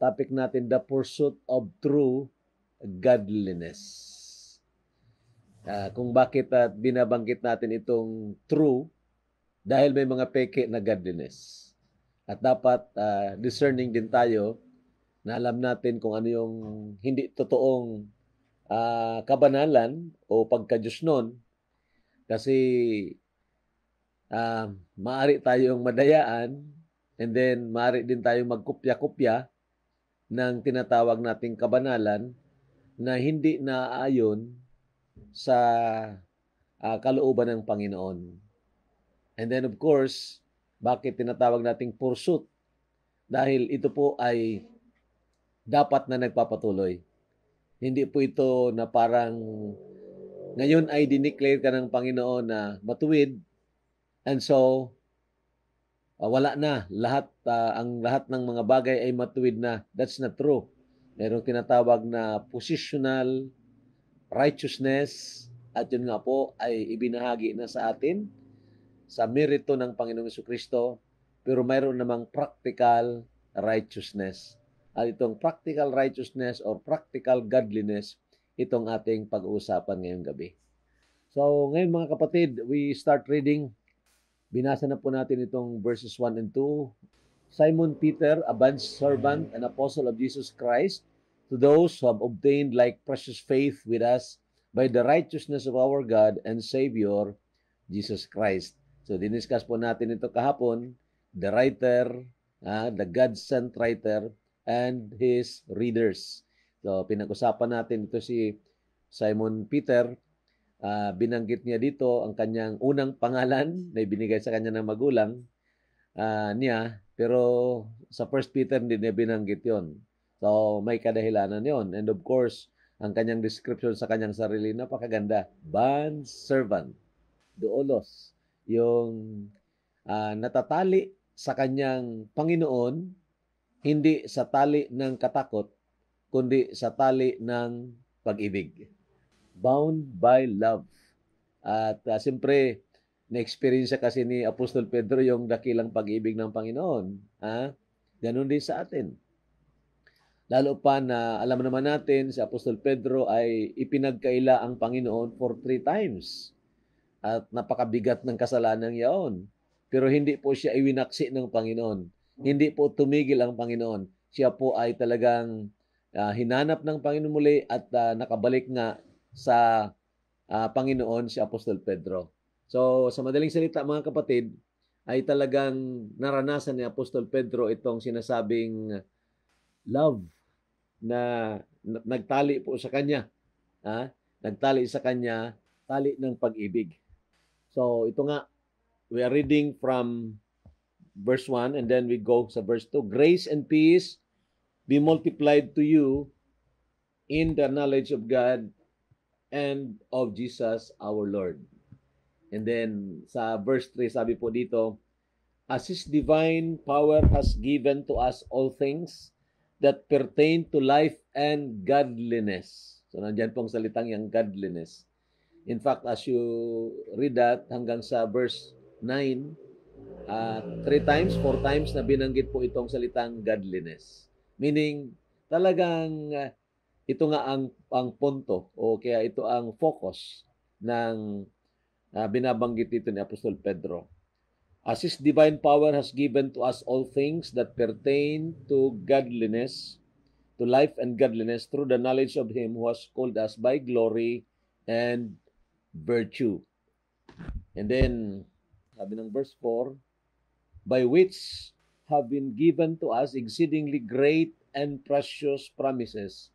topic natin, the pursuit of true godliness. Uh, kung bakit at uh, binabanggit natin itong true dahil may mga peke na godliness. At dapat uh, discerning din tayo na alam natin kung ano yung hindi totoong uh, kabanalan o pagka pagkadyos nun. Kasi uh, maari tayong madayaan and then maari din tayong magkopya-kopya ng tinatawag nating kabanalan na hindi naaayon sa uh, kalooban ng Panginoon. And then of course, bakit tinatawag nating pursuit? Dahil ito po ay dapat na nagpapatuloy. Hindi po ito na parang ngayon ay dineclare ka ng Panginoon na matuwid and so uh, wala na lahat uh, ang lahat ng mga bagay ay matuwid na. That's not true. Merong tinatawag na positional righteousness at yun nga po ay ibinahagi na sa atin sa merito ng Panginoong Kristo pero mayroon namang practical righteousness. At itong practical righteousness or practical godliness itong ating pag-uusapan ngayong gabi. So ngayon mga kapatid, we start reading Binasa na po natin itong verses 1 and 2. Simon Peter, a bond servant and apostle of Jesus Christ, to those who have obtained like precious faith with us by the righteousness of our God and Savior, Jesus Christ. So, diniscuss po natin ito kahapon, the writer, uh, the God-sent writer, and his readers. So, pinag-usapan natin ito si Simon Peter, uh, binanggit niya dito ang kanyang unang pangalan na ibinigay sa kanya ng magulang uh, niya. Pero sa 1 Peter hindi niya binanggit yon. So may kadahilanan yon. And of course, ang kanyang description sa kanyang sarili, napakaganda. Band servant, duolos. Yung uh, natatali sa kanyang Panginoon, hindi sa tali ng katakot, kundi sa tali ng pag-ibig bound by love. At uh, siyempre, na-experience kasi ni Apostol Pedro yung dakilang pag-ibig ng Panginoon. Ha? Ganun din sa atin. Lalo pa na alam naman natin si Apostol Pedro ay ipinagkaila ang Panginoon for three times. At napakabigat ng kasalanan yaon. Pero hindi po siya iwinaksi ng Panginoon. Hindi po tumigil ang Panginoon. Siya po ay talagang uh, hinanap ng Panginoon muli at uh, nakabalik nga sa uh, Panginoon si Apostol Pedro. So sa madaling salita mga kapatid, ay talagang naranasan ni Apostol Pedro itong sinasabing love na nagtali po sa kanya. Ha? Nagtali sa kanya, tali ng pag-ibig. So ito nga, we are reading from verse 1 and then we go sa verse 2. Grace and peace be multiplied to you in the knowledge of God and of Jesus our Lord. And then sa verse 3 sabi po dito, As His divine power has given to us all things that pertain to life and godliness. So nandiyan pong salitang yung godliness. In fact, as you read that hanggang sa verse 9, uh, ah, three times, four times na binanggit po itong salitang godliness. Meaning, talagang uh, ito nga ang ang punto o kaya ito ang focus ng uh, binabanggit dito ni Apostol Pedro. As His divine power has given to us all things that pertain to godliness, to life and godliness through the knowledge of Him who has called us by glory and virtue. And then, sabi ng verse 4, by which have been given to us exceedingly great and precious promises,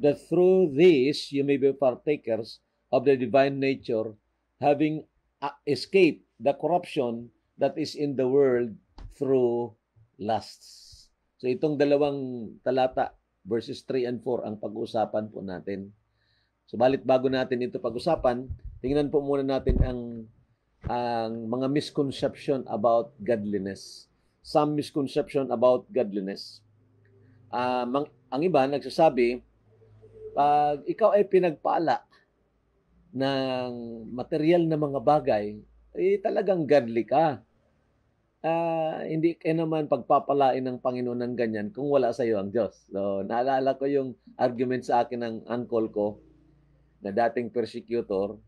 that through this you may be partakers of the divine nature, having uh, escaped the corruption that is in the world through lusts. So itong dalawang talata, verses 3 and 4, ang pag-uusapan po natin. Subalit so, bago natin ito pag-usapan, tingnan po muna natin ang ang mga misconception about godliness. Some misconception about godliness. Uh, mang, ang iba nagsasabi pag ikaw ay pinagpala ng material na mga bagay, eh talagang godly ka. Uh, hindi ka naman pagpapalain ng Panginoon ng ganyan kung wala sa iyo ang Diyos. So, naalala ko yung argument sa akin ng uncle ko na dating persecutor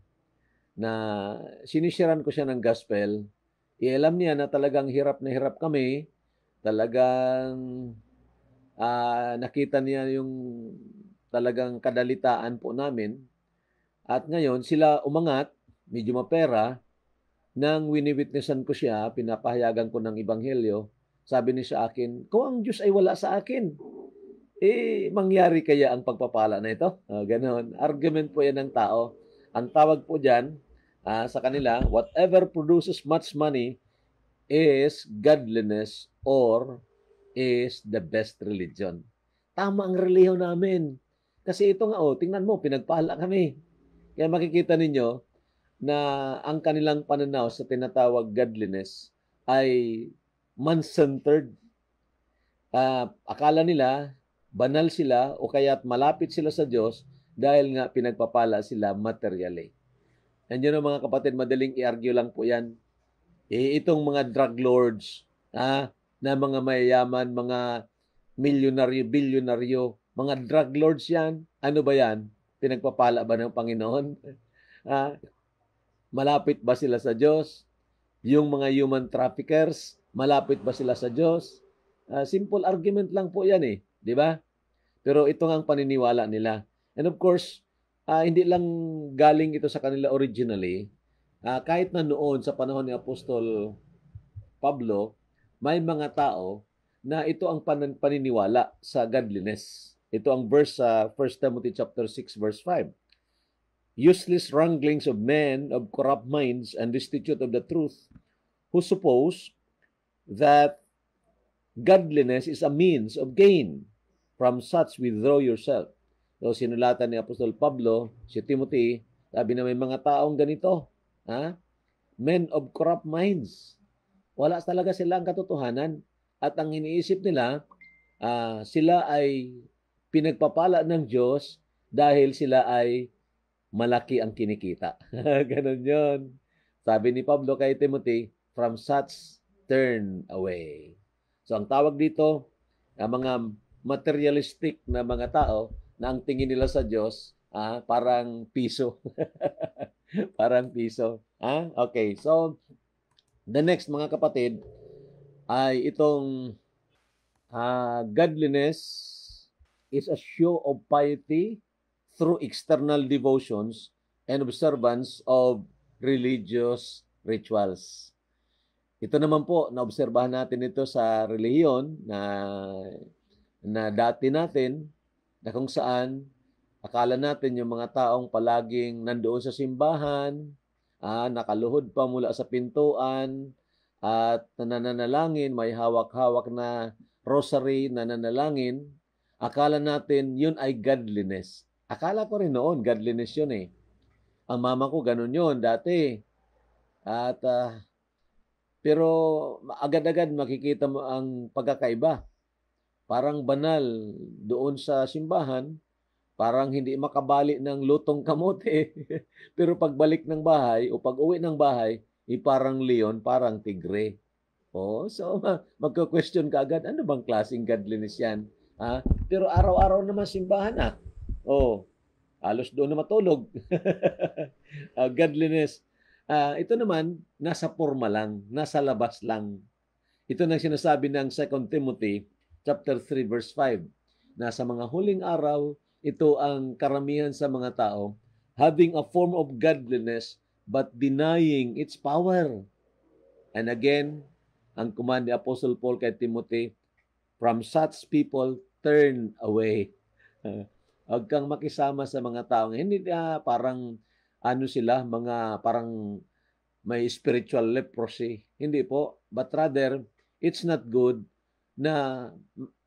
na sinisiran ko siya ng gospel. Ialam eh, niya na talagang hirap na hirap kami. Talagang uh, nakita niya yung talagang kadalitaan po namin. At ngayon, sila umangat, medyo mapera, nang winiwitnessan ko siya, pinapahayagan ko ng ibanghelyo, sabi niya sa akin, kung ang Diyos ay wala sa akin, eh, mangyari kaya ang pagpapala na ito? Uh, ganon. Argument po yan ng tao. Ang tawag po dyan uh, sa kanila, whatever produces much money is godliness or is the best religion. Tama ang reliyon namin. Kasi ito nga, oh, tingnan mo, pinagpala kami. Kaya makikita ninyo na ang kanilang pananaw sa tinatawag godliness ay man-centered. Uh, akala nila, banal sila o kaya't malapit sila sa Diyos dahil nga pinagpapala sila materially. Nandiyan ang mga kapatid, madaling i-argue lang po yan. Eh, itong mga drug lords, ha, ah, na mga mayayaman, mga milyonaryo, bilyonaryo, mga drug lords yan. Ano ba yan? Pinagpapala ba ng Panginoon? Ha? malapit ba sila sa Diyos? Yung mga human traffickers, malapit ba sila sa Diyos? Ah, simple argument lang po yan eh. Di ba? Pero ito nga ang paniniwala nila. And of course, uh, hindi lang galing ito sa kanila originally. Uh, kahit na noon sa panahon ni Apostol Pablo, may mga tao na ito ang paniniwala sa godliness. Ito ang verse sa uh, 1 Timothy chapter 6 verse 5. Useless wranglings of men of corrupt minds and destitute of the truth who suppose that godliness is a means of gain. From such withdraw yourself. So sinulatan ni Apostol Pablo si Timothy, sabi na may mga taong ganito, ha? Men of corrupt minds. Wala talaga sila ang katotohanan at ang iniisip nila, uh, sila ay pinagpapala ng Diyos dahil sila ay malaki ang kinikita. Ganon yon. Sabi ni Pablo kay Timothy, from such turn away. So ang tawag dito, ang mga materialistic na mga tao na ang tingin nila sa Diyos, ah, parang piso. parang piso. Ah? Okay, so the next mga kapatid ay itong ah, godliness is a show of piety through external devotions and observance of religious rituals. Ito naman po, naobserbahan natin ito sa reliyon na, na dati natin, na kung saan akala natin yung mga taong palaging nandoon sa simbahan, ah, nakaluhod pa mula sa pintuan, at nananalangin, may hawak-hawak na rosary na nanalangin, Akala natin yun ay godliness. Akala ko rin noon, godliness yun eh. Ang mama ko, ganun yun dati. At, uh, pero agad-agad makikita mo ang pagkakaiba. Parang banal doon sa simbahan, parang hindi makabali ng lutong kamote. pero pagbalik ng bahay o pag-uwi ng bahay, eh, parang leon, parang tigre. Oh, so mag- magko-question ka agad, ano bang klaseng godliness yan? Ha? Pero araw-araw naman simbahan na. Ah. Oh, halos doon na matulog. uh, godliness. Uh, ito naman, nasa forma lang, nasa labas lang. Ito nang sinasabi ng 2 Timothy chapter 3 verse 5. Nasa mga huling araw, ito ang karamihan sa mga tao having a form of godliness but denying its power. And again, ang command ni Apostle Paul kay Timothy, from such people, turn away. Uh, huwag kang makisama sa mga taong hindi uh, parang ano sila, mga parang may spiritual leprosy. Hindi po, but rather, it's not good na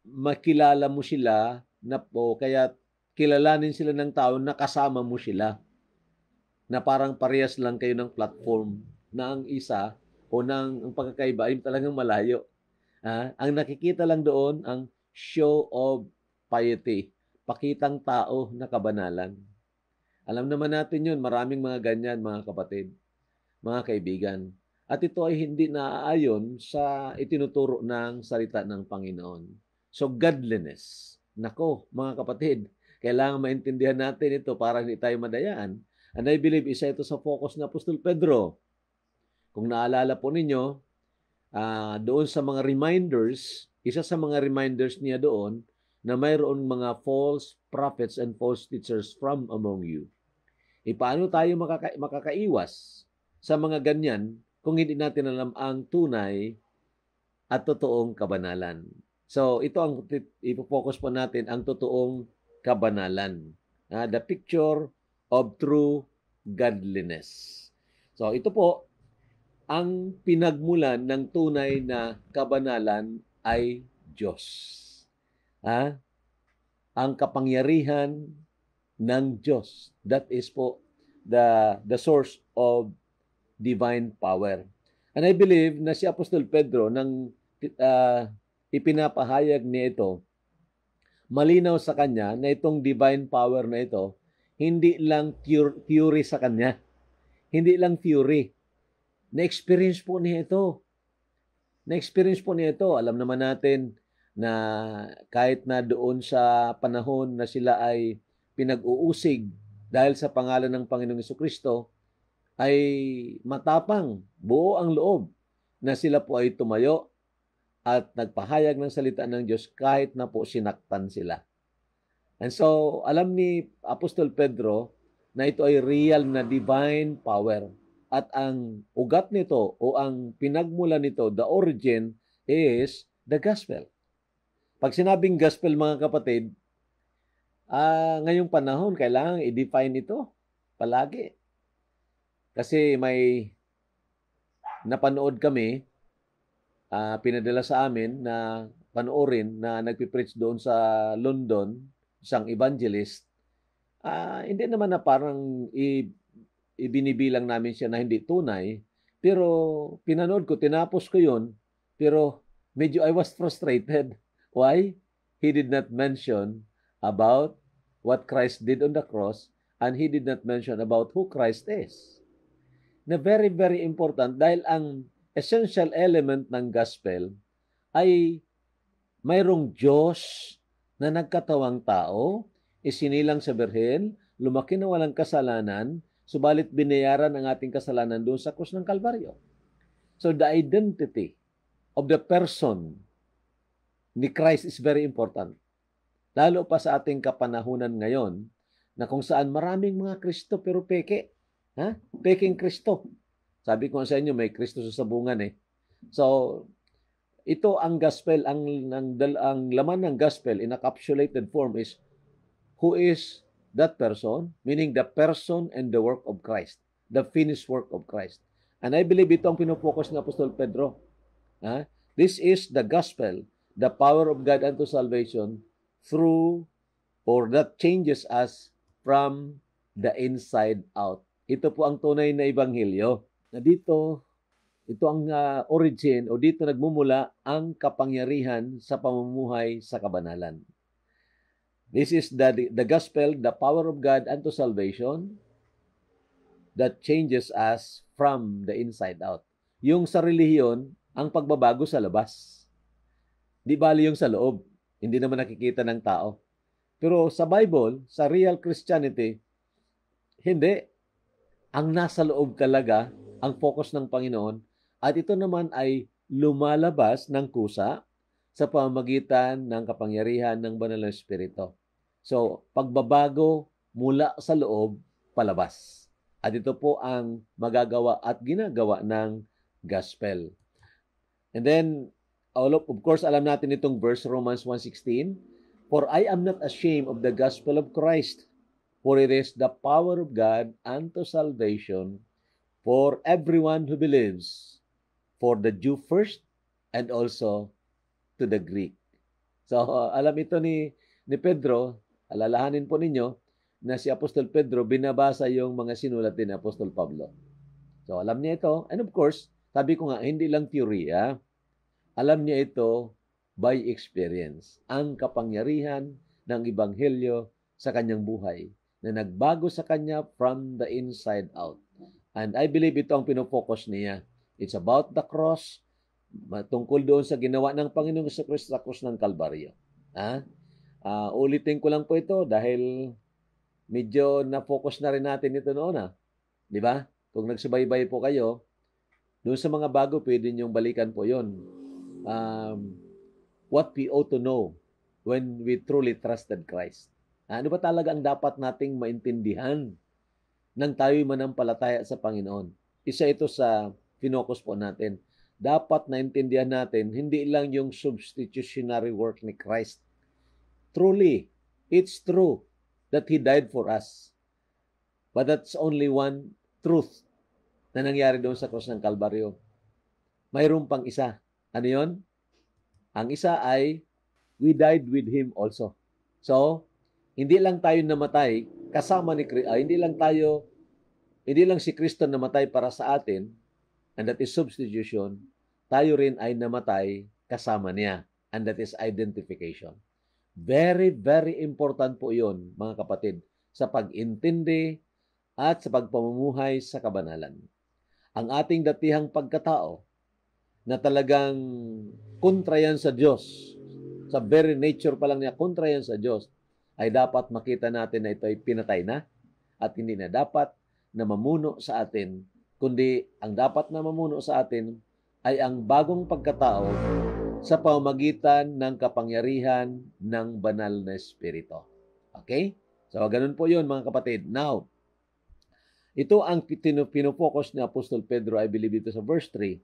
makilala mo sila na po, kaya kilalanin sila ng tao na kasama mo sila. Na parang parehas lang kayo ng platform na ang isa o ng ang pagkakaiba ay talagang malayo. Ah, ang nakikita lang doon ang show of piety, pakitang tao na kabanalan. Alam naman natin yun, maraming mga ganyan mga kapatid, mga kaibigan. At ito ay hindi naaayon sa itinuturo ng salita ng Panginoon. So godliness. Nako, mga kapatid, kailangan maintindihan natin ito para hindi tayo madayaan. And I believe isa ito sa focus ng Apostol Pedro. Kung naalala po ninyo, uh, doon sa mga reminders isa sa mga reminders niya doon na mayroon mga false prophets and false teachers from among you. E paano tayo makaka- makakaiwas sa mga ganyan kung hindi natin alam ang tunay at totoong kabanalan? So, ito ang ipopokus po natin, ang totoong kabanalan. Uh, the picture of true godliness. So, ito po ang pinagmulan ng tunay na kabanalan ay Diyos. Ha? Ang kapangyarihan ng Diyos. That is po the, the source of divine power. And I believe na si Apostol Pedro nang uh, ipinapahayag niya ito, malinaw sa kanya na itong divine power na ito, hindi lang theory sa kanya. Hindi lang theory. Na-experience po niya ito. Na-experience po nito, Alam naman natin na kahit na doon sa panahon na sila ay pinag-uusig dahil sa pangalan ng Panginoong Iso Kristo, ay matapang, buo ang loob na sila po ay tumayo at nagpahayag ng salita ng Diyos kahit na po sinaktan sila. And so, alam ni Apostol Pedro na ito ay real na divine power at ang ugat nito o ang pinagmula nito, the origin, is the gospel. Pag sinabing gospel mga kapatid, ah, ngayong panahon kailangan i-define ito palagi. Kasi may napanood kami, ah, pinadala sa amin na panoorin na nagpipreach doon sa London, isang evangelist, ah, hindi naman na parang i- ibinibilang namin siya na hindi tunay. Pero pinanood ko, tinapos ko yun. Pero medyo I was frustrated. Why? He did not mention about what Christ did on the cross and he did not mention about who Christ is. Na very, very important dahil ang essential element ng gospel ay mayroong Diyos na nagkatawang tao, isinilang sa Birhen, lumaki na walang kasalanan, Subalit binayaran ang ating kasalanan doon sa krus ng Kalbaryo. So the identity of the person ni Christ is very important. Lalo pa sa ating kapanahunan ngayon na kung saan maraming mga Kristo pero peke. Ha? Peking Kristo. Sabi ko sa inyo, may Kristo sa sabungan eh. So, ito ang gospel, ang, ang, ang laman ng gospel in a capsulated form is who is that person, meaning the person and the work of Christ, the finished work of Christ. And I believe ito ang pinofocus ng Apostol Pedro. Ha? This is the gospel, the power of God unto salvation through or that changes us from the inside out. Ito po ang tunay na ebanghelyo. Na dito, ito ang uh, origin o dito nagmumula ang kapangyarihan sa pamumuhay sa kabanalan. This is the, the gospel, the power of God unto salvation that changes us from the inside out. Yung sa relihiyon, ang pagbabago sa labas. Di bali yung sa loob. Hindi naman nakikita ng tao. Pero sa Bible, sa real Christianity, hindi. Ang nasa loob talaga, ang focus ng Panginoon, at ito naman ay lumalabas ng kusa sa pamagitan ng kapangyarihan ng Banal na Espiritu. So, pagbabago mula sa loob palabas. At ito po ang magagawa at ginagawa ng gospel. And then, of, of course, alam natin itong verse, Romans 1.16, For I am not ashamed of the gospel of Christ, for it is the power of God unto salvation for everyone who believes, for the Jew first, and also to the Greek. So, alam ito ni, ni Pedro Alalahanin po ninyo na si Apostol Pedro binabasa yung mga sinulat din ni Apostol Pablo. So alam niya ito. And of course, sabi ko nga, hindi lang teorya. Alam niya ito by experience. Ang kapangyarihan ng Ibanghelyo sa kanyang buhay na nagbago sa kanya from the inside out. And I believe ito ang pinofocus niya. It's about the cross, tungkol doon sa ginawa ng Panginoong Kristo sa cross ng Kalbaryo. Ha? Ah? Uh, ulitin ko lang po ito dahil medyo na-focus na rin natin ito noon. Ah. Di ba? Kung nagsubaybay po kayo, doon sa mga bago, pwede niyong balikan po yon. Um, what we ought to know when we truly trusted Christ. Ano ba talaga ang dapat nating maintindihan nang tayo'y manampalataya sa Panginoon? Isa ito sa finokus po natin. Dapat naintindihan natin, hindi lang yung substitutionary work ni Christ Truly, it's true that He died for us. But that's only one truth na nangyari doon sa cross ng Kalbaryo. Mayroon pang isa. Ano yon? Ang isa ay, we died with Him also. So, hindi lang tayo namatay kasama ni Kristo. Uh, ah, hindi lang tayo, hindi lang si Kristo namatay para sa atin, and that is substitution, tayo rin ay namatay kasama niya, and that is identification. Very, very important po yon mga kapatid, sa pag-intindi at sa pagpamumuhay sa kabanalan. Ang ating datihang pagkatao na talagang kontra yan sa Diyos, sa very nature pa lang niya, kontra yan sa Diyos, ay dapat makita natin na ito ay pinatay na at hindi na dapat na mamuno sa atin, kundi ang dapat na mamuno sa atin ay ang bagong pagkatao sa pamagitan ng kapangyarihan ng banal na Espiritu. Okay? So, ganun po yun mga kapatid. Now, ito ang pinofocus ni Apostol Pedro, I believe ito sa verse 3,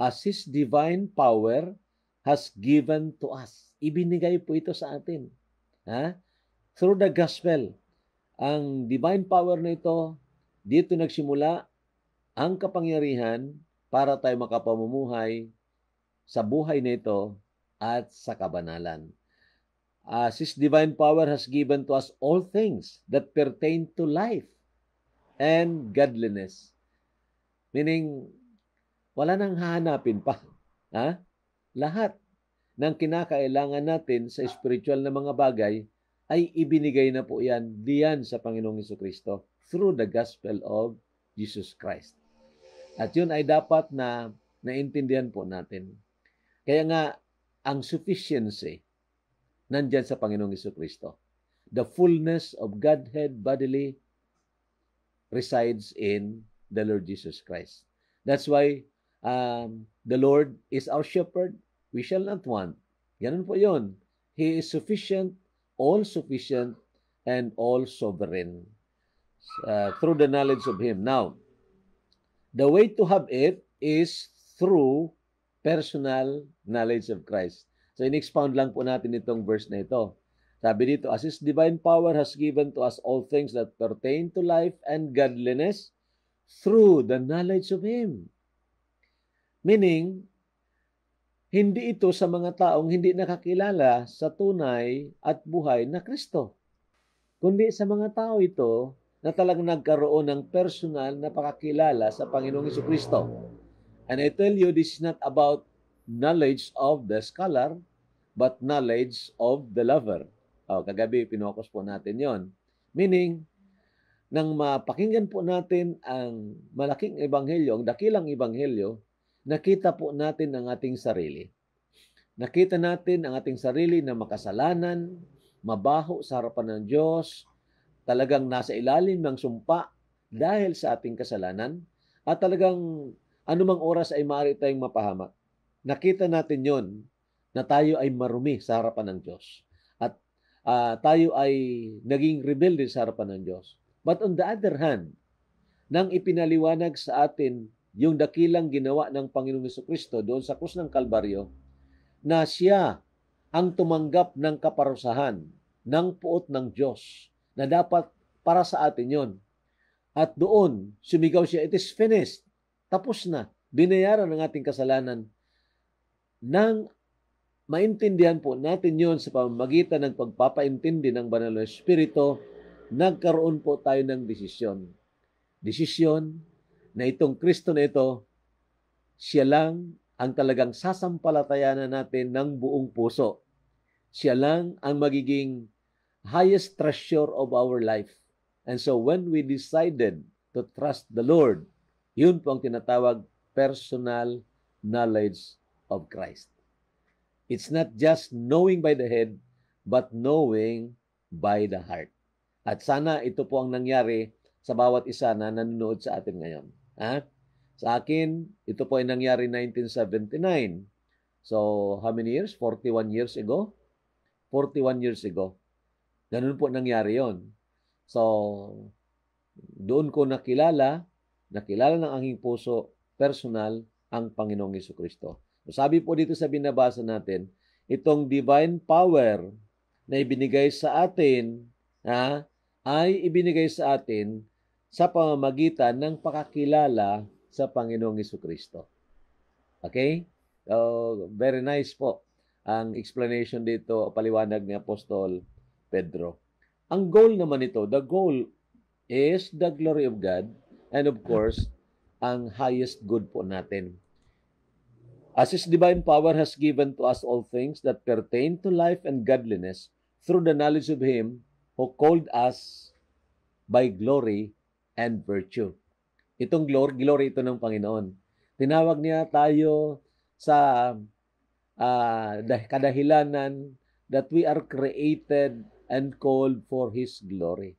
as His divine power has given to us. Ibinigay po ito sa atin. Ha? Through the gospel, ang divine power na ito, dito nagsimula ang kapangyarihan para tayo makapamumuhay sa buhay nito at sa kabanalan. As ah, His divine power has given to us all things that pertain to life and godliness. Meaning, wala nang hahanapin pa. Ha? Lahat ng kinakailangan natin sa spiritual na mga bagay ay ibinigay na po yan diyan sa Panginoong Yeso Kristo through the gospel of Jesus Christ. At yun ay dapat na naintindihan po natin. Kaya nga, ang sufficiency nandyan sa Panginoong Iso Kristo. The fullness of Godhead bodily resides in the Lord Jesus Christ. That's why um, the Lord is our shepherd. We shall not want. Ganun po yon. He is sufficient, all sufficient, and all sovereign uh, through the knowledge of Him. Now, the way to have it is through personal knowledge of Christ. So, in-expound lang po natin itong verse na ito. Sabi dito, as His divine power has given to us all things that pertain to life and godliness through the knowledge of Him. Meaning, hindi ito sa mga taong hindi nakakilala sa tunay at buhay na Kristo. Kundi sa mga tao ito na talagang nagkaroon ng personal na pakakilala sa Panginoong Kristo. And I tell you, this is not about knowledge of the scholar, but knowledge of the lover. Oh, kagabi, pinocus po natin yon. Meaning, nang mapakinggan po natin ang malaking ebanghelyo, ang dakilang ebanghelyo, nakita po natin ang ating sarili. Nakita natin ang ating sarili na makasalanan, mabaho sa harapan ng Diyos, talagang nasa ilalim ng sumpa dahil sa ating kasalanan, at talagang anumang oras ay maaari tayong mapahama. Nakita natin yon na tayo ay marumi sa harapan ng Diyos. At uh, tayo ay naging rebelde sa harapan ng Diyos. But on the other hand, nang ipinaliwanag sa atin yung dakilang ginawa ng Panginoong Yeso Kristo doon sa krus ng Kalbaryo, na siya ang tumanggap ng kaparusahan ng puot ng Diyos na dapat para sa atin yon. At doon, sumigaw siya, it is finished. Tapos na. Binayaran ang ating kasalanan nang maintindihan po natin yon sa pamamagitan ng pagpapaintindi ng Banal na Espiritu, nagkaroon po tayo ng desisyon. Desisyon na itong Kristo na ito, siya lang ang talagang sasampalatayanan natin ng buong puso. Siya lang ang magiging highest treasure of our life. And so when we decided to trust the Lord, yun po ang tinatawag personal knowledge of Christ. It's not just knowing by the head, but knowing by the heart. At sana ito po ang nangyari sa bawat isa na nanonood sa atin ngayon. Ha? Sa akin, ito po ay nangyari 1979. So, how many years? 41 years ago? 41 years ago. Ganun po nangyari yon. So, doon ko nakilala nakilala ng aking puso personal ang Panginoong Yeso Kristo. sabi po dito sa binabasa natin, itong divine power na ibinigay sa atin ha, ay ibinigay sa atin sa pamamagitan ng pakakilala sa Panginoong Yeso Kristo. Okay? So, oh, very nice po ang explanation dito, paliwanag ni Apostol Pedro. Ang goal naman nito, the goal is the glory of God And of course, ang highest good po natin. As His divine power has given to us all things that pertain to life and godliness through the knowledge of Him who called us by glory and virtue. Itong glory, glory ito ng Panginoon. Tinawag niya tayo sa uh, kadahilanan that we are created and called for His glory.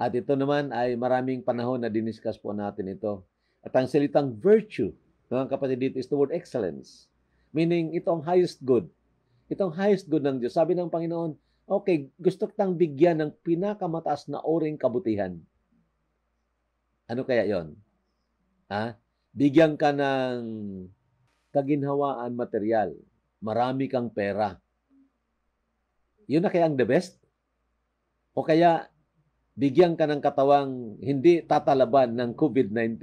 At ito naman ay maraming panahon na diniscuss po natin ito. At ang salitang virtue, mga kapatid dito, is the word excellence. Meaning, itong highest good. Itong highest good ng Diyos. Sabi ng Panginoon, okay, gusto kitang bigyan ng pinakamataas na oring kabutihan. Ano kaya yon? Ha? Bigyan ka ng kaginhawaan material. Marami kang pera. Yun na kaya ang the best? O kaya bigyan ka ng katawang hindi tatalaban ng COVID-19,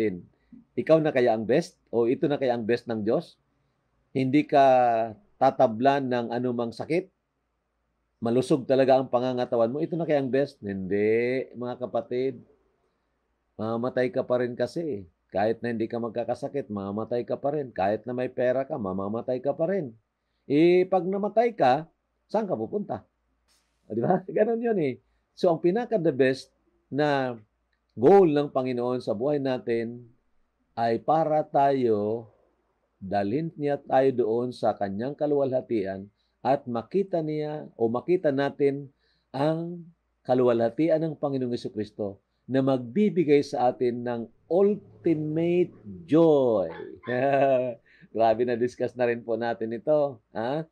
ikaw na kaya ang best? O ito na kaya ang best ng Diyos? Hindi ka tatablan ng anumang sakit? Malusog talaga ang pangangatawan mo? Ito na kaya ang best? Hindi, mga kapatid. Mamamatay ka pa rin kasi. Kahit na hindi ka magkakasakit, mamamatay ka pa rin. Kahit na may pera ka, mamamatay ka pa rin. Eh, pag namatay ka, saan ka pupunta? O, di ba? Ganon yun eh. So ang pinaka the best na goal ng Panginoon sa buhay natin ay para tayo dalhin niya tayo doon sa kanyang kaluwalhatian at makita niya o makita natin ang kaluwalhatian ng Panginoong Yeso Kristo na magbibigay sa atin ng ultimate joy. Grabe na discuss na rin po natin ito. Ha?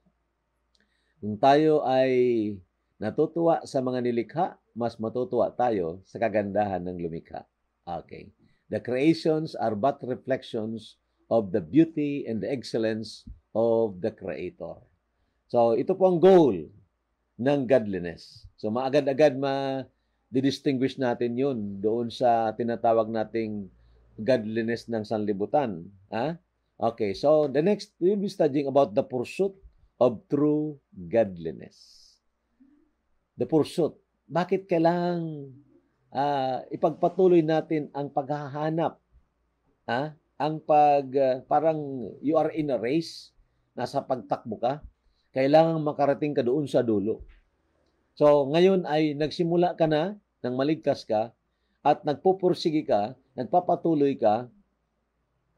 Kung tayo ay natutuwa sa mga nilikha, mas matutuwa tayo sa kagandahan ng lumikha. Okay. The creations are but reflections of the beauty and the excellence of the Creator. So, ito po ang goal ng godliness. So, maagad-agad ma-distinguish natin yun doon sa tinatawag nating godliness ng sanlibutan. Ha? Okay, so the next, we'll be studying about the pursuit of true godliness the pursuit. Bakit kailang uh, ah, ipagpatuloy natin ang paghahanap? Ah, ang pag uh, parang you are in a race, nasa pagtakbo ka, kailangang makarating ka doon sa dulo. So, ngayon ay nagsimula ka na nang maligtas ka at nagpupursige ka, nagpapatuloy ka,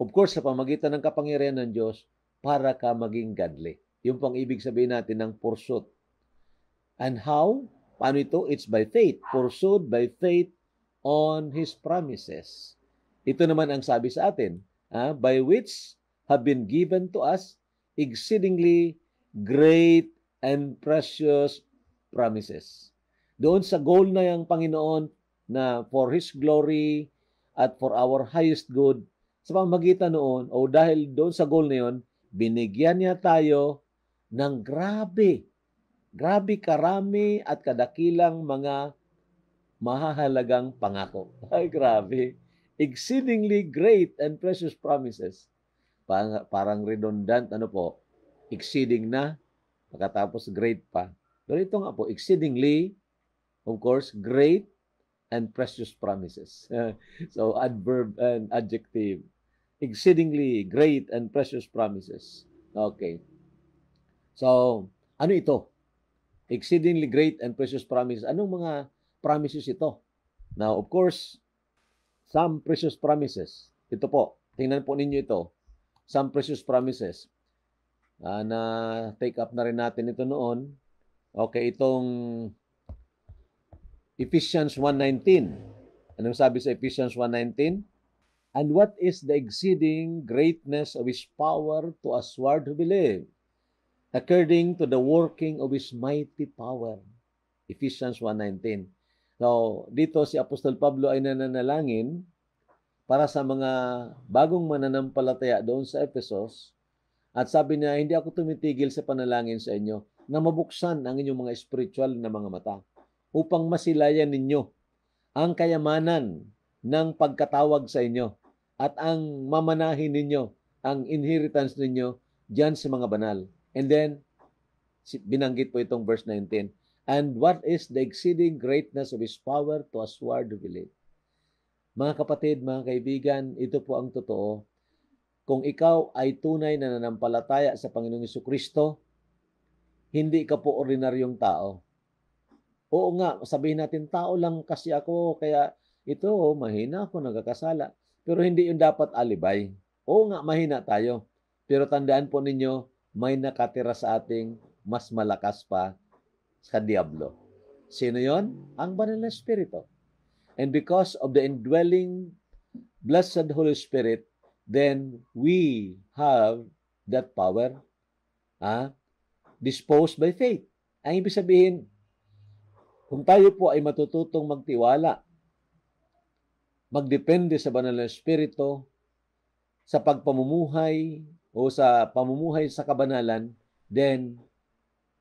of course, sa pamagitan ng kapangyarihan ng Diyos, para ka maging godly. Yung pang ibig sabihin natin ng pursuit And how? Paano ito? It's by faith. Pursued by faith on His promises. Ito naman ang sabi sa atin, ah, by which have been given to us exceedingly great and precious promises. Doon sa goal na yung Panginoon na for His glory at for our highest good, sa pamagitan noon, o dahil doon sa goal na yun, binigyan niya tayo ng grabe Grabe karami at kadakilang mga mahahalagang pangako. Ay, grabe. Exceedingly great and precious promises. Parang, parang redundant, ano po, exceeding na, pagkatapos great pa. Pero ito nga po, exceedingly, of course, great and precious promises. so, adverb and adjective. Exceedingly great and precious promises. Okay. So, ano ito? exceedingly great and precious promises. Anong mga promises ito? Now, of course, some precious promises. Ito po, tingnan po ninyo ito. Some precious promises. Uh, na take up na rin natin ito noon. Okay, itong Ephesians 1.19. Anong sabi sa Ephesians 1.19? And what is the exceeding greatness of His power to us who believe? according to the working of His mighty power. Ephesians 1.19 So, dito si Apostol Pablo ay nananalangin para sa mga bagong mananampalataya doon sa Ephesus at sabi niya, hindi ako tumitigil sa panalangin sa inyo na mabuksan ang inyong mga spiritual na mga mata upang masilayan ninyo ang kayamanan ng pagkatawag sa inyo at ang mamanahin ninyo, ang inheritance ninyo diyan sa mga banal And then, binanggit po itong verse 19, And what is the exceeding greatness of His power to us who are believe? Mga kapatid, mga kaibigan, ito po ang totoo. Kung ikaw ay tunay na nanampalataya sa Panginoong Yesu Kristo, hindi ka po ordinaryong tao. Oo nga, sabihin natin, tao lang kasi ako, kaya ito, oh, mahina ako, nagkakasala. Pero hindi yung dapat alibay. Oo nga, mahina tayo. Pero tandaan po ninyo, may nakatira sa ating mas malakas pa sa Diablo. Sino yon? Ang banal na Espiritu. And because of the indwelling blessed Holy Spirit, then we have that power ah, disposed by faith. Ang ibig sabihin, kung tayo po ay matututong magtiwala, magdepende sa banal na Espiritu, sa pagpamumuhay o sa pamumuhay sa kabanalan, then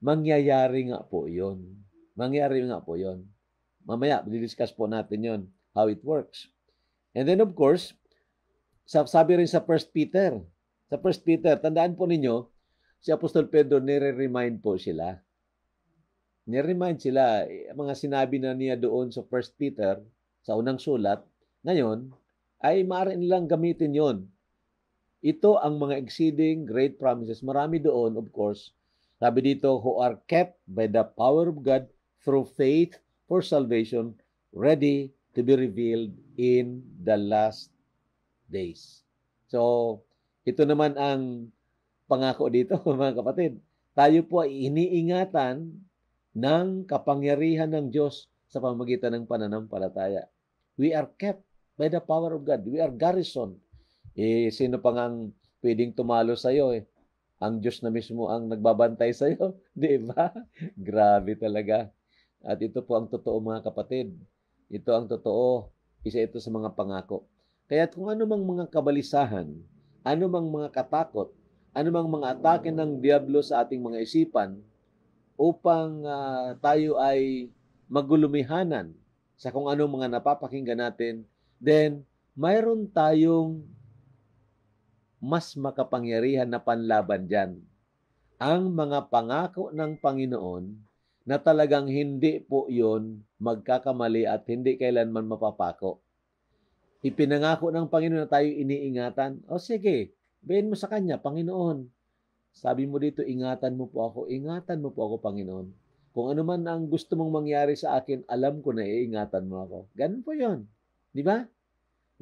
mangyayari nga po yon. Mangyayari nga po yon. Mamaya, didiscuss po natin yon, how it works. And then of course, sabi rin sa 1 Peter, sa 1 Peter, tandaan po ninyo, si Apostol Pedro nire-remind po sila. Nire-remind sila, eh, mga sinabi na niya doon sa 1 Peter, sa unang sulat, ngayon, ay maaari nilang gamitin yon ito ang mga exceeding great promises. Marami doon, of course. Sabi dito, who are kept by the power of God through faith for salvation, ready to be revealed in the last days. So, ito naman ang pangako dito, mga kapatid. Tayo po ay iniingatan ng kapangyarihan ng Diyos sa pamagitan ng pananampalataya. We are kept by the power of God. We are garrisoned eh, sino pa ngang pwedeng tumalo sa'yo eh? Ang Diyos na mismo ang nagbabantay sa'yo, di ba? Grabe talaga. At ito po ang totoo mga kapatid. Ito ang totoo. Isa ito sa mga pangako. Kaya kung ano mang mga kabalisahan, ano mang mga katakot, ano mang mga atake ng Diablo sa ating mga isipan, upang uh, tayo ay magulumihanan sa kung anong mga napapakinggan natin, then mayroon tayong mas makapangyarihan na panlaban dyan. Ang mga pangako ng Panginoon na talagang hindi po yon magkakamali at hindi kailanman mapapako. Ipinangako ng Panginoon na tayo iniingatan. O sige, bayin mo sa Kanya, Panginoon. Sabi mo dito, ingatan mo po ako, ingatan mo po ako, Panginoon. Kung ano man ang gusto mong mangyari sa akin, alam ko na iingatan mo ako. Ganun po yon. Di ba?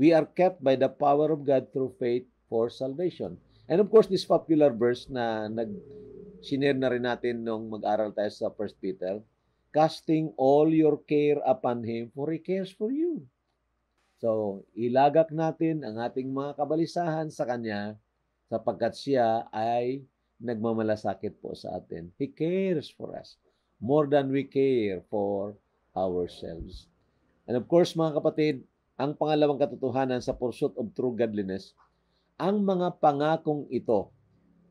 We are kept by the power of God through faith for salvation. And of course, this popular verse na nag sinare na rin natin nung mag-aral tayo sa 1 Peter, casting all your care upon Him for He cares for you. So, ilagak natin ang ating mga kabalisahan sa Kanya sapagkat Siya ay nagmamalasakit po sa atin. He cares for us more than we care for ourselves. And of course, mga kapatid, ang pangalawang katotohanan sa pursuit of true godliness ang mga pangakong ito.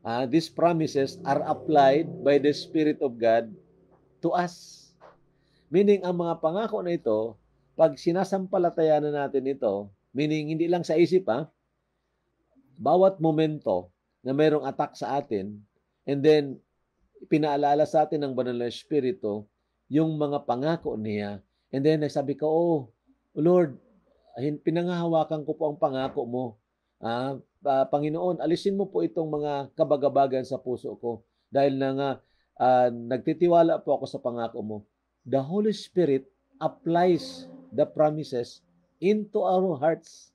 Uh, these promises are applied by the Spirit of God to us. Meaning, ang mga pangako na ito, pag sinasampalatayan na natin ito, meaning hindi lang sa isip ha, bawat momento na mayroong attack sa atin, and then pinaalala sa atin ng Banal na Espiritu, yung mga pangako niya, and then nagsabi ko, oh, Lord, pinangahawakan ko po ang pangako mo. Ah, uh, Panginoon, alisin mo po itong mga kabagabagan sa puso ko dahil na nga uh, nagtitiwala po ako sa pangako mo. The Holy Spirit applies the promises into our hearts.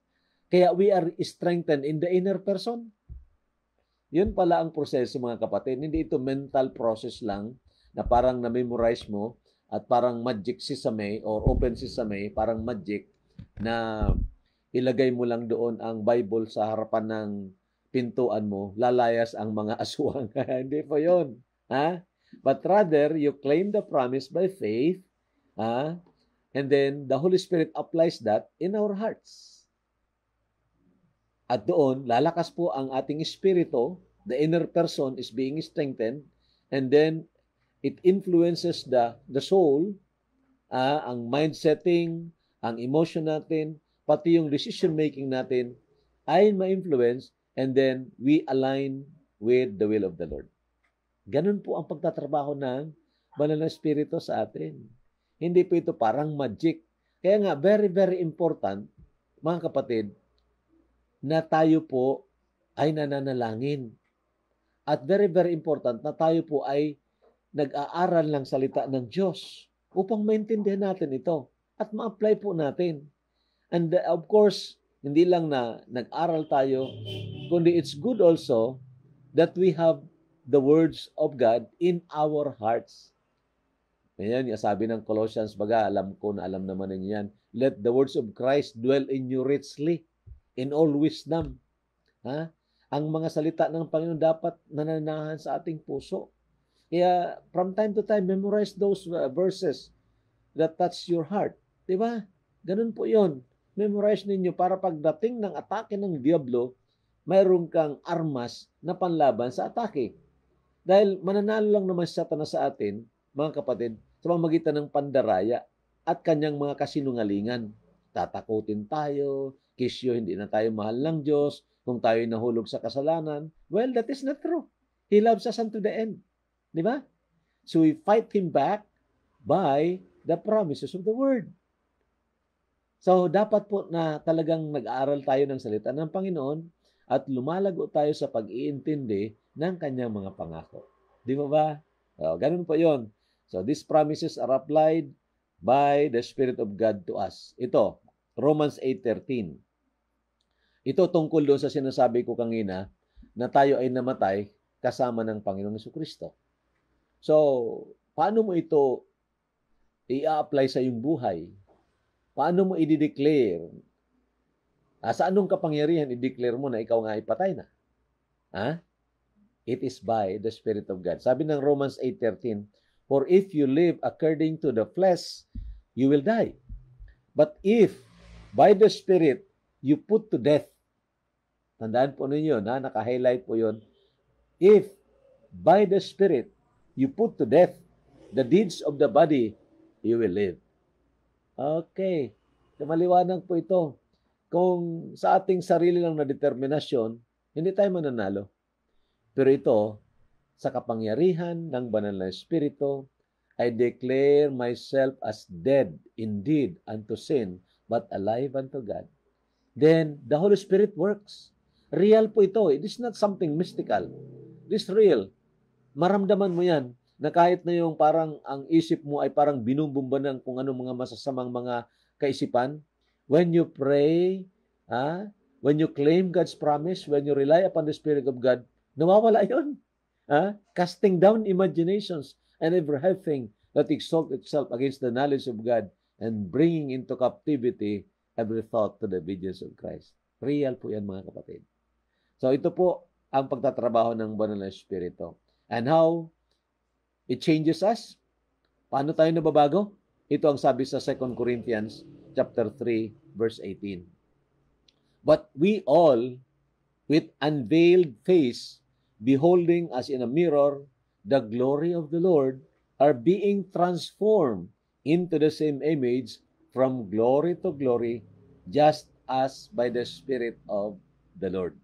Kaya we are strengthened in the inner person. Yun pala ang proseso mga kapatid. Hindi ito mental process lang na parang na-memorize mo at parang magic sesame or open sesame, parang magic na ilagay mo lang doon ang Bible sa harapan ng pintuan mo, lalayas ang mga aswang. Hindi po yun. Ha? But rather, you claim the promise by faith. Ha? And then, the Holy Spirit applies that in our hearts. At doon, lalakas po ang ating espirito. The inner person is being strengthened. And then, it influences the, the soul, ah, ang mind setting, ang emotion natin, pati yung decision making natin ay ma-influence and then we align with the will of the Lord. Ganun po ang pagtatrabaho ng Banal na Espiritu sa atin. Hindi po ito parang magic. Kaya nga, very, very important, mga kapatid, na tayo po ay nananalangin. At very, very important na tayo po ay nag-aaral ng salita ng Diyos upang maintindihan natin ito at ma-apply po natin. And uh, of course, hindi lang na nag-aral tayo, kundi it's good also that we have the words of God in our hearts. Ayan, yung sabi ng Colossians, baga, alam ko na alam naman ninyo yan. Let the words of Christ dwell in you richly, in all wisdom. Ha? Ang mga salita ng Panginoon dapat nananahan sa ating puso. Kaya from time to time, memorize those uh, verses that touch your heart. Diba? Ganun po yon memorize ninyo para pagdating ng atake ng Diablo, mayroon kang armas na panlaban sa atake. Dahil mananalo lang naman si Satanas sa atin, mga kapatid, sa pamagitan ng pandaraya at kanyang mga kasinungalingan. Tatakutin tayo, kisyo, hindi na tayo mahal ng Diyos, kung tayo nahulog sa kasalanan. Well, that is not true. He loves us unto the end. Di ba? So we fight him back by the promises of the word. So, dapat po na talagang nag-aaral tayo ng salita ng Panginoon at lumalago tayo sa pag-iintindi ng kanyang mga pangako. Di ba ba? So, oh, ganun po yon. So, these promises are applied by the Spirit of God to us. Ito, Romans 8.13. Ito tungkol doon sa sinasabi ko kanina na tayo ay namatay kasama ng Panginoong Kristo. So, paano mo ito i-apply sa iyong buhay? Paano mo i-declare? Ah, sa anong kapangyarihan i-declare mo na ikaw nga ipatay na? Ha? It is by the Spirit of God. Sabi ng Romans 8.13, For if you live according to the flesh, you will die. But if by the Spirit you put to death, tandaan po ninyo, na naka-highlight po yon. If by the Spirit you put to death the deeds of the body, you will live. Okay. Maliwanag po ito. Kung sa ating sarili lang na determinasyon, hindi tayo mananalo. Pero ito, sa kapangyarihan ng banal na Espiritu, I declare myself as dead indeed unto sin, but alive unto God. Then, the Holy Spirit works. Real po ito. It is not something mystical. It is real. Maramdaman mo yan na kahit na yung parang ang isip mo ay parang binumbumba ng kung ano mga masasamang mga kaisipan, when you pray, ah, when you claim God's promise, when you rely upon the Spirit of God, nawawala yon. Ah, casting down imaginations and every everything that exalt itself against the knowledge of God and bringing into captivity every thought to the obedience of Christ. Real po yan mga kapatid. So ito po ang pagtatrabaho ng banal na Espiritu. And how It changes us. Paano tayo nababago? Ito ang sabi sa 2 Corinthians chapter 3 verse 18. But we all with unveiled face beholding as in a mirror the glory of the Lord are being transformed into the same image from glory to glory just as by the Spirit of the Lord.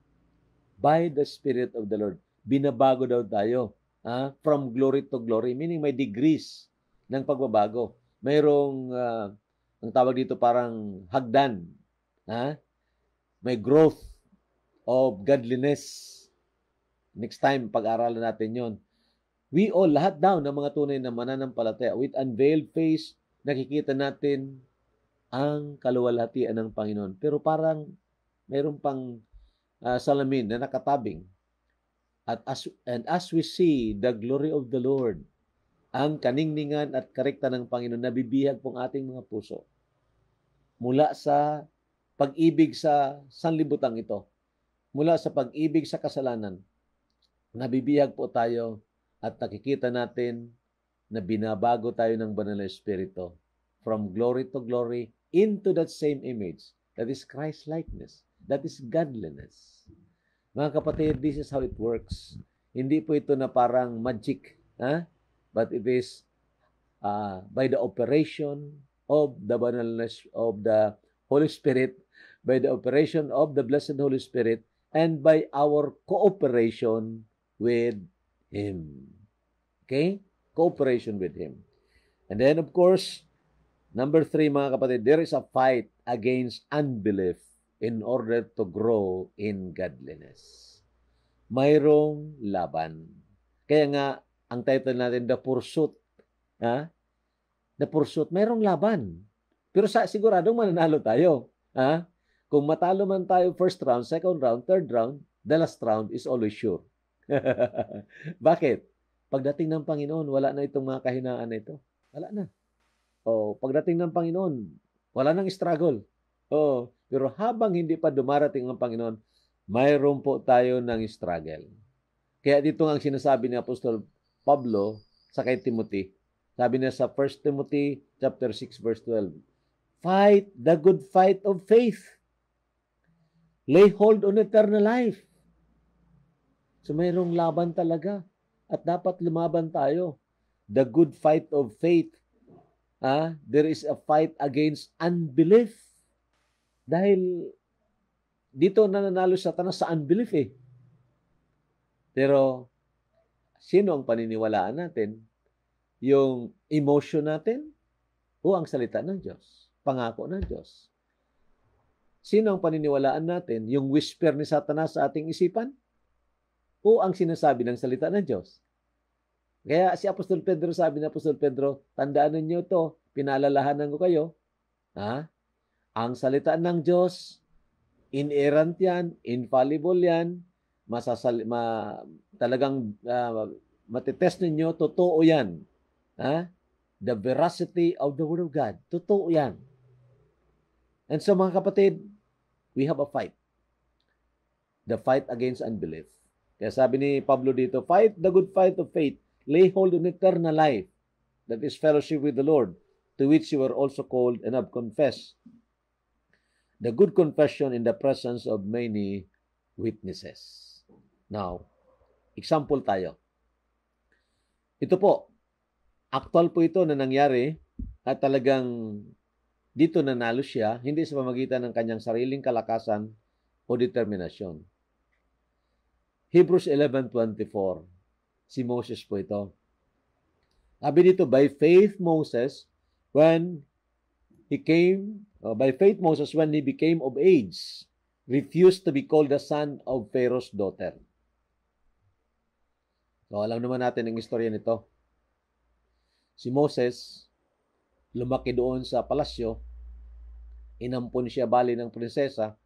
By the Spirit of the Lord. Binabago daw tayo uh, from glory to glory, meaning may degrees ng pagbabago. Mayroong, uh, ang tawag dito parang hagdan, ha? may growth of godliness. Next time, pag-aralan natin yon. We all, lahat daw ng mga tunay na mananampalataya, with unveiled face, nakikita natin ang kaluwalhatian ng Panginoon. Pero parang mayroon pang uh, salamin na nakatabing at as, and as we see the glory of the Lord, ang kaningningan at karekta ng Panginoon, nabibihag pong ating mga puso mula sa pag-ibig sa sanlibutan ito, mula sa pag-ibig sa kasalanan, nabibihag po tayo at nakikita natin na binabago tayo ng Banal na Espiritu from glory to glory into that same image. That is Christ-likeness. That is godliness. Mga kapatid, this is how it works. Hindi po ito na parang magic, ha? but it is uh, by the operation of the banalness of the Holy Spirit, by the operation of the Blessed Holy Spirit, and by our cooperation with Him. Okay? Cooperation with Him. And then, of course, number three, mga kapatid, there is a fight against unbelief in order to grow in godliness. Mayroong laban. Kaya nga, ang title natin, The Pursuit. Ha? The Pursuit. Mayroong laban. Pero sa, siguradong mananalo tayo. Ha? Kung matalo man tayo first round, second round, third round, the last round is always sure. Bakit? Pagdating ng Panginoon, wala na itong mga kahinaan na ito. Wala na. O, oh, pagdating ng Panginoon, wala nang struggle. O, oh, pero habang hindi pa dumarating ang Panginoon, mayroon po tayo ng struggle. Kaya dito ang sinasabi ni Apostol Pablo sa kay Timothy. Sabi niya sa 1 Timothy chapter 6 verse 12, Fight the good fight of faith. Lay hold on eternal life. So mayroong laban talaga at dapat lumaban tayo. The good fight of faith. Ah, there is a fight against unbelief. Dahil dito nananalo Satanas sa unbelief eh. Pero sino ang paniniwalaan natin? Yung emotion natin o ang salita ng Diyos? Pangako ng Diyos? Sino ang paniniwalaan natin? Yung whisper ni Satanas sa ating isipan? O ang sinasabi ng salita ng Diyos? Kaya si Apostol Pedro sabi ni Apostol Pedro, tandaan ninyo to, pinalalahanan ko kayo. Ha? Ang salita ng Diyos, inerrant yan, infallible yan, masasal ma, talagang uh, matetest ninyo, totoo yan. Ha? The veracity of the Word of God. Totoo yan. And so mga kapatid, we have a fight. The fight against unbelief. Kaya sabi ni Pablo dito, fight the good fight of faith, lay hold on eternal life, that is fellowship with the Lord, to which you were also called and have confessed the good confession in the presence of many witnesses. Now, example tayo. Ito po, actual po ito na nangyari at talagang dito nanalo siya hindi sa pamagitan ng kanyang sariling kalakasan o determinasyon. Hebrews 11.24 Si Moses po ito. Sabi dito, By faith Moses, when he came Uh, by faith, Moses, when he became of age, refused to be called the son of Pharaoh's daughter. So, alam naman natin ang istorya nito. Si Moses, lumaki doon sa palasyo, inampon siya bali ng prinsesa,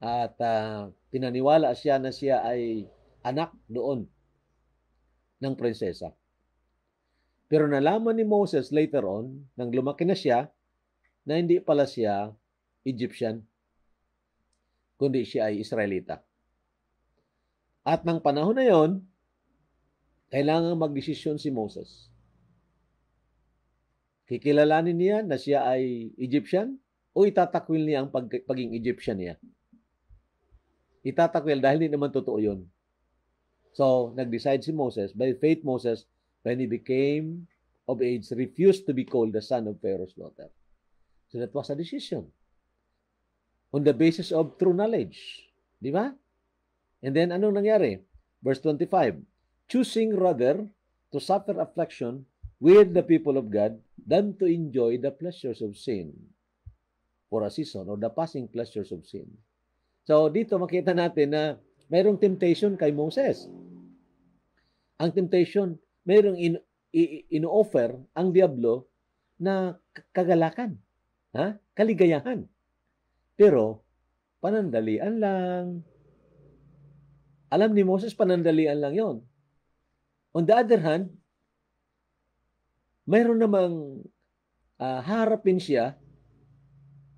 at uh, pinaniwala siya na siya ay anak doon ng prinsesa. Pero nalaman ni Moses later on, nang lumaki na siya, na hindi pala siya Egyptian, kundi siya ay Israelita. At ng panahon na yon, kailangan magdesisyon si Moses. Kikilalanin niya na siya ay Egyptian o itatakwil niya ang pag- paging Egyptian niya. Itatakwil dahil hindi naman totoo yun. So, nag-decide si Moses, by faith Moses, when he became of age, refused to be called the son of Pharaoh's daughter. So that was a decision. On the basis of true knowledge. Di ba? And then, anong nangyari? Verse 25, Choosing rather to suffer affliction with the people of God than to enjoy the pleasures of sin for a season or the passing pleasures of sin. So, dito makita natin na mayroong temptation kay Moses. Ang temptation, mayroong in, in, in-offer ang Diablo na kagalakan. Ha? Kaligayahan. Pero, panandalian lang. Alam ni Moses, panandalian lang yon. On the other hand, mayroon namang uh, harapin siya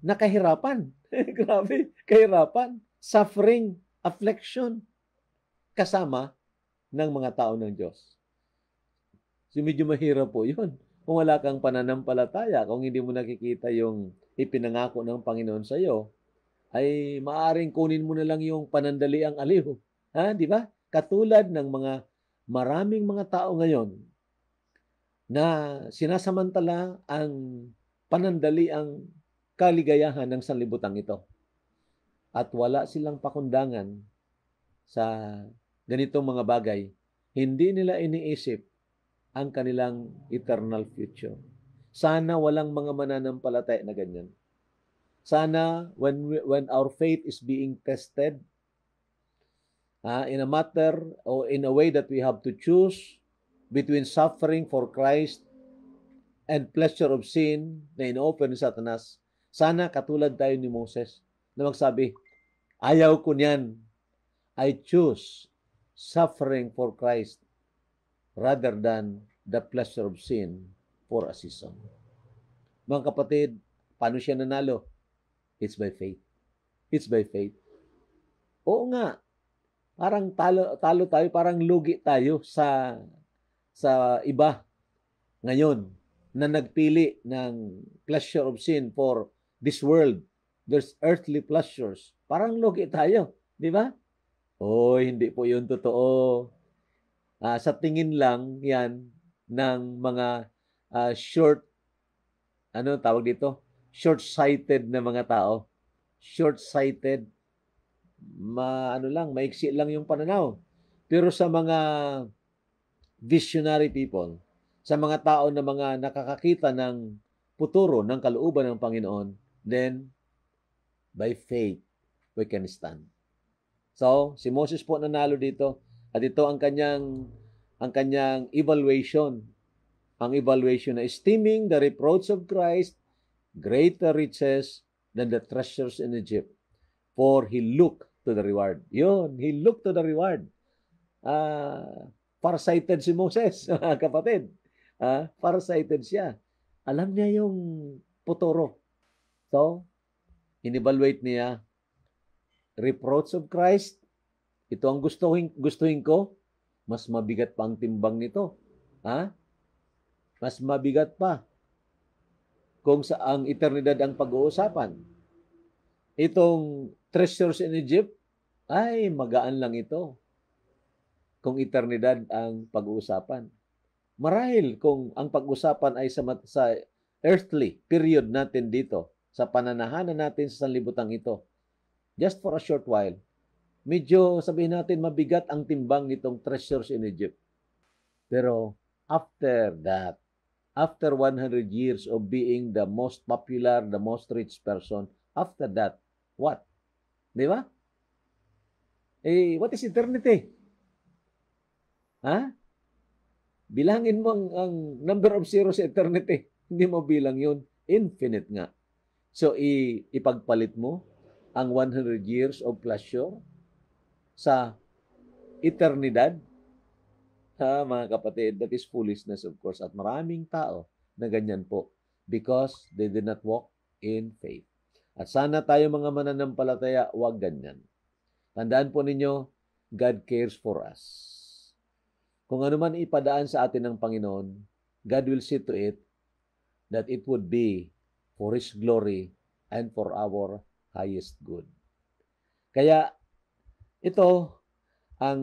na kahirapan. Grabe, kahirapan. Suffering, affliction, kasama ng mga tao ng Diyos. So medyo mahirap po yun. Kung wala kang pananampalataya, kung hindi mo nakikita yung ipinangako ng Panginoon sa iyo, ay maaring kunin mo na lang yung panandaliang aliw. Ha, di ba? Katulad ng mga maraming mga tao ngayon na sinasamantala ang panandaliang kaligayahan ng sanlibutan ito. At wala silang pakundangan sa ganitong mga bagay. Hindi nila iniisip ang kanilang eternal future. Sana walang mga mananampalataya na ganyan. Sana when we, when our faith is being tested uh, in a matter or in a way that we have to choose between suffering for Christ and pleasure of sin na inopen ni Satanas, sana katulad tayo ni Moses na magsabi, ayaw ko niyan. I choose suffering for Christ rather than the pleasure of sin for a season. Mga kapatid, paano siya nanalo? It's by faith. It's by faith. Oo nga, parang talo, talo tayo, parang lugi tayo sa sa iba ngayon na nagpili ng pleasure of sin for this world. There's earthly pleasures. Parang lugi tayo, di ba? Oh, hindi po yun totoo uh, sa tingin lang yan ng mga uh, short ano tawag dito? Short-sighted na mga tao. Short-sighted ma ano lang, maiksi lang yung pananaw. Pero sa mga visionary people, sa mga tao na mga nakakakita ng puturo ng kalooban ng Panginoon, then by faith we can stand. So, si Moses po nanalo dito at ito ang kanyang ang kanyang evaluation. Ang evaluation na esteeming the reproach of Christ greater riches than the treasures in Egypt. For he looked to the reward. Yun, he looked to the reward. Uh, ah, farsighted si Moses, kapatid. Uh, ah, farsighted siya. Alam niya yung putoro. So, inevaluate niya reproach of Christ ito ang gustuhin, gustuhin ko. Mas mabigat pa ang timbang nito. Ha? Mas mabigat pa. Kung sa ang eternidad ang pag-uusapan. Itong treasures in Egypt, ay magaan lang ito. Kung eternidad ang pag-uusapan. Marahil kung ang pag-usapan ay sa, sa earthly period natin dito, sa pananahanan natin sa sanlibutan ito, just for a short while, medyo sabihin natin mabigat ang timbang nitong treasures in Egypt. Pero after that, after 100 years of being the most popular, the most rich person, after that, what? Di ba? Eh, what is eternity? Ha? Bilangin mo ang, ang number of zeros sa eternity. Hindi mo bilang yun. Infinite nga. So, i, ipagpalit mo ang 100 years of pleasure sa eternidad? Ha, mga kapatid, that is foolishness of course. At maraming tao na ganyan po because they did not walk in faith. At sana tayo mga mananampalataya, wag ganyan. Tandaan po ninyo, God cares for us. Kung anuman ipadaan sa atin ng Panginoon, God will see to it that it would be for His glory and for our highest good. Kaya ito ang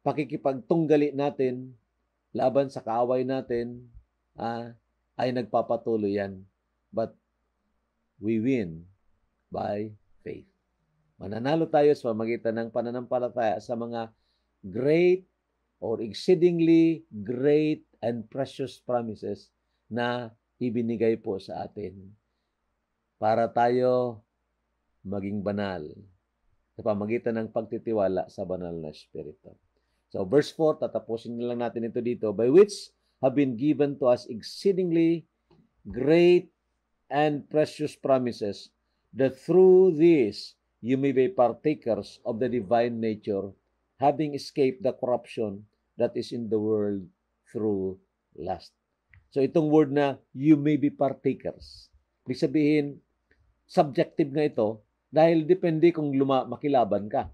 pakikipagtunggali natin laban sa kaaway natin ah, ay nagpapatuloy yan. But we win by faith. Mananalo tayo sa pamagitan ng pananampalataya sa mga great or exceedingly great and precious promises na ibinigay po sa atin para tayo maging banal sa pamagitan ng pagtitiwala sa banal na Espiritu. So verse 4, tatapusin na lang natin ito dito, by which have been given to us exceedingly great and precious promises that through these you may be partakers of the divine nature, having escaped the corruption that is in the world through lust. So itong word na you may be partakers. Ibig sabihin, subjective na ito dahil depende kung luma, makilaban ka.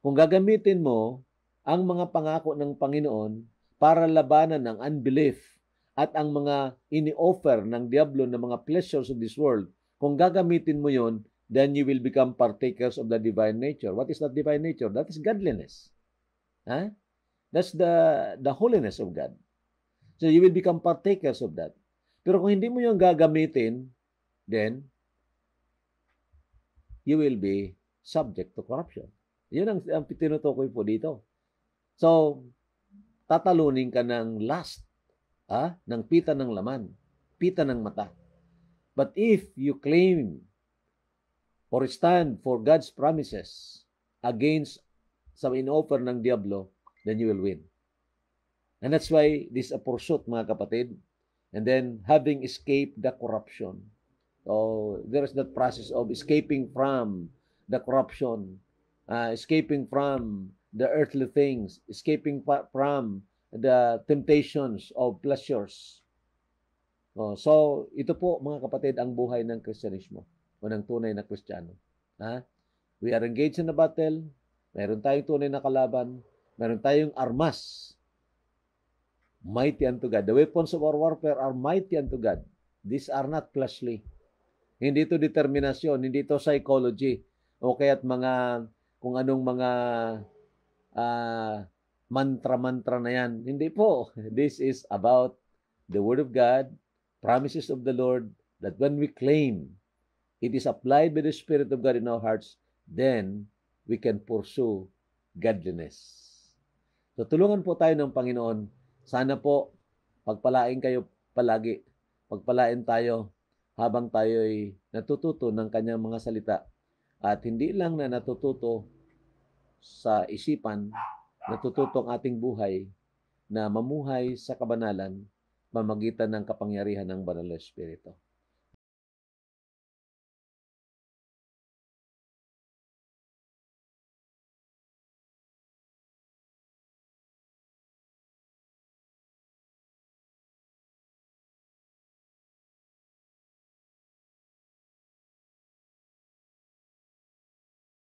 Kung gagamitin mo ang mga pangako ng Panginoon para labanan ang unbelief at ang mga ini-offer ng Diablo ng mga pleasures of this world, kung gagamitin mo yon, then you will become partakers of the divine nature. What is that divine nature? That is godliness. Huh? That's the, the holiness of God. So you will become partakers of that. Pero kung hindi mo yung gagamitin, then you will be subject to corruption. Yun ang, ang tinutukoy po dito. So, tatalunin ka ng last, ah, ng pita ng laman, pita ng mata. But if you claim or stand for God's promises against sa in-offer ng Diablo, then you will win. And that's why this is a pursuit, mga kapatid. And then, having escaped the corruption, So there is that process of escaping from the corruption, uh, escaping from the earthly things, escaping from the temptations of pleasures. Oh, so, ito po mga kapatid ang buhay ng Kristyanismo o ng tunay na Kristiyano. Ha? We are engaged in a battle. Meron tayong tunay na kalaban. Meron tayong armas. Mighty unto God. The weapons of our warfare are mighty unto God. These are not fleshly. Hindi ito determinasyon, hindi ito psychology o kaya't mga kung anong mga uh, mantra-mantra na yan. Hindi po. This is about the Word of God, promises of the Lord, that when we claim it is applied by the Spirit of God in our hearts, then we can pursue godliness. So tulungan po tayo ng Panginoon. Sana po pagpalain kayo palagi. Pagpalain tayo habang tayo'y natututo ng kanyang mga salita at hindi lang na natututo sa isipan, natututo ang ating buhay na mamuhay sa kabanalan pamagitan ng kapangyarihan ng Banal na Espiritu.